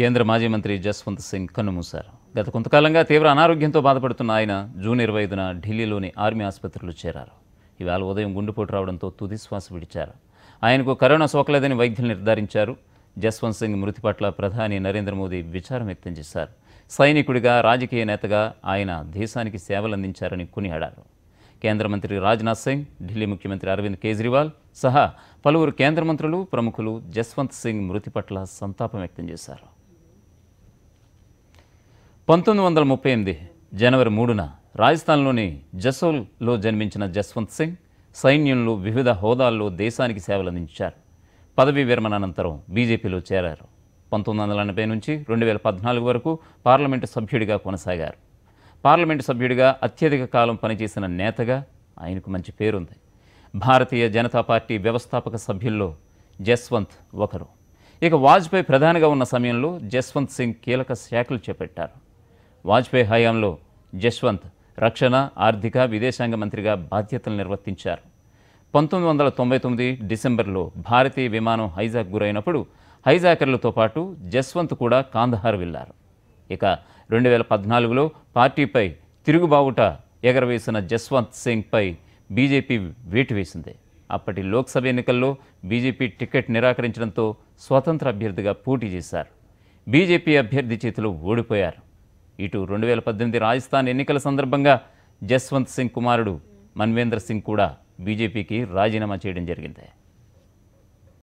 కేంద్ర మాజీ మంత్రి జస్వంత్ సింగ్ కన్నుమూశారు గత కొంతకాలంగా తీవ్ర అనారోగ్యంతో బాధపడుతున్న ఆయన జూన్ ఇరవై ఐదున ఢిల్లీలోని ఆర్మీ ఆసుపత్రిలో చేరారు ఇవాళ ఉదయం గుండెపోటు రావడంతో తుది శ్వాస విడిచారు ఆయనకు కరోనా సోకలేదని వైద్యులు నిర్ధారించారు జస్వంత్ సింగ్ మృతి పట్ల ప్రధాని నరేంద్ర మోదీ విచారం వ్యక్తం చేశారు సైనికుడిగా రాజకీయ నేతగా ఆయన దేశానికి సేవలందించారని కొనియాడారు కేంద్ర మంత్రి రాజ్నాథ్ సింగ్ ఢిల్లీ ముఖ్యమంత్రి అరవింద్ కేజ్రీవాల్ సహా పలువురు కేంద్ర మంత్రులు ప్రముఖులు జస్వంత్ సింగ్ మృతి పట్ల సంతాపం వ్యక్తం చేశారు పంతొమ్మిది వందల ముప్పై ఎనిమిది జనవరి మూడున రాజస్థాన్లోని జసోల్లో జన్మించిన జస్వంత్ సింగ్ సైన్యంలో వివిధ హోదాల్లో దేశానికి సేవలందించారు పదవీ విరమణ అనంతరం బీజేపీలో చేరారు పంతొమ్మిది వందల ఎనభై నుంచి రెండు వేల పద్నాలుగు వరకు పార్లమెంటు సభ్యుడిగా కొనసాగారు పార్లమెంటు సభ్యుడిగా అత్యధిక కాలం పనిచేసిన నేతగా ఆయనకు మంచి పేరుంది భారతీయ జనతా పార్టీ వ్యవస్థాపక సభ్యుల్లో జస్వంత్ ఒకరు ఇక వాజ్పేయి ప్రధానిగా ఉన్న సమయంలో జస్వంత్ సింగ్ కీలక శాఖలు చేపట్టారు వాజ్పేయి హయాంలో జస్వంత్ రక్షణ ఆర్థిక విదేశాంగ మంత్రిగా బాధ్యతలు నిర్వర్తించారు పంతొమ్మిది వందల తొంభై తొమ్మిది డిసెంబర్లో భారతీయ విమానం హైజాక్ గురైనప్పుడు హైజాకర్లతో పాటు జస్వంత్ కూడా కాందహార్ వెళ్లారు ఇక రెండు వేల పద్నాలుగులో పార్టీపై తిరుగుబావుట ఎగరవేసిన జస్వంత్ సింగ్పై బీజేపీ వేటు వేసింది అప్పటి లోక్సభ ఎన్నికల్లో బీజేపీ టికెట్ నిరాకరించడంతో స్వతంత్ర అభ్యర్థిగా పోటీ చేశారు బీజేపీ అభ్యర్థి చేతిలో ఓడిపోయారు ఇటు రెండు వేల పద్దెనిమిది రాజస్థాన్ ఎన్నికల సందర్భంగా జస్వంత్ సింగ్ కుమారుడు మన్వేంద్ర సింగ్ కూడా బీజేపీకి రాజీనామా చేయడం జరిగింది